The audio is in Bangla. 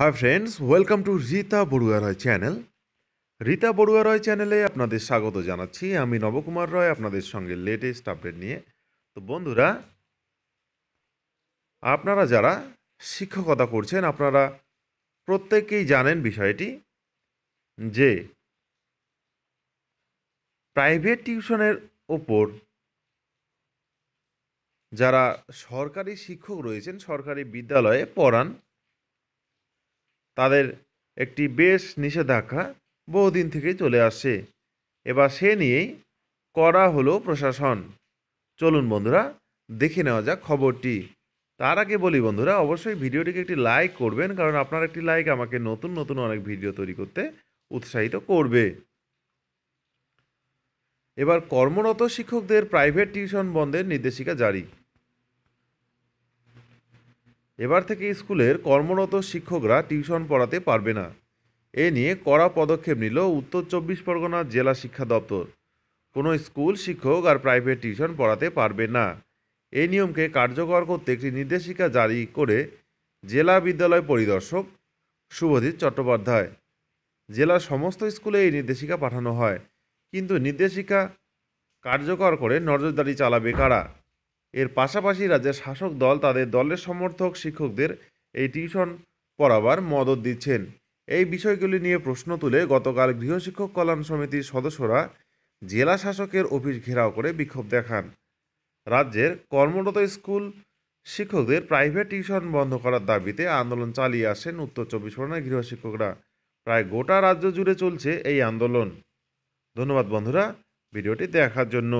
high friends welcome to Rita Barua Roy channel Rita Barua Roy চ্যানেলে আপনাদের স্বাগত জানাচ্ছি আমি নবকুমার রয় আপনাদের সঙ্গে লেটেস্ট আপডেট নিয়ে তো বন্ধুরা আপনারা যারা শিক্ষকতা করছেন আপনারা প্রত্যেকেই জানেন বিষয়টি যে প্রাইভেট টিউশনের ওপর যারা সরকারি শিক্ষক রয়েছেন সরকারি বিদ্যালয়ে পড়ান তাদের একটি বেশ নিষেধাজ্ঞা বহুদিন থেকেই চলে আসছে এবার সে নিয়েই করা হলো প্রশাসন চলুন বন্ধুরা দেখে নেওয়া যাক খবরটি তার আগে বলি বন্ধুরা অবশ্যই ভিডিওটিকে একটি লাইক করবেন কারণ আপনার একটি লাইক আমাকে নতুন নতুন অনেক ভিডিও তৈরি করতে উৎসাহিত করবে এবার কর্মরত শিক্ষকদের প্রাইভেট টিউশন বন্ধের নির্দেশিকা জারি এবার থেকে স্কুলের কর্মরত শিক্ষকরা টিউশন পড়াতে পারবে না এ নিয়ে কড়া পদক্ষেপ নিল উত্তর চব্বিশ পরগনা জেলা শিক্ষা দপ্তর কোনো স্কুল শিক্ষক আর প্রাইভেট টিউশন পড়াতে পারবে না এই নিয়মকে কার্যকর করতে একটি নির্দেশিকা জারি করে জেলা বিদ্যালয় পরিদর্শক শুভজিৎ চট্টোপাধ্যায় জেলার সমস্ত স্কুলে এই নির্দেশিকা পাঠানো হয় কিন্তু নির্দেশিকা কার্যকর করে নজরদারি চালাবে কারা এর পাশাপাশি রাজ্যের শাসক দল তাদের দলের সমর্থক শিক্ষকদের এই টিউশন পড়াবার মদত দিচ্ছেন এই বিষয়গুলি নিয়ে প্রশ্ন তুলে গতকাল গৃহশিক্ষক কল্যাণ সমিতির সদস্যরা জেলা শাসকের অফিস ঘেরাও করে বিক্ষোভ দেখান রাজ্যের কর্মরত স্কুল শিক্ষকদের প্রাইভেট টিউশন বন্ধ করার দাবিতে আন্দোলন চালিয়ে আসেন উত্তর চব্বিশ পরগনার গৃহশিক্ষকরা প্রায় গোটা রাজ্য জুড়ে চলছে এই আন্দোলন ধন্যবাদ বন্ধুরা ভিডিওটি দেখার জন্য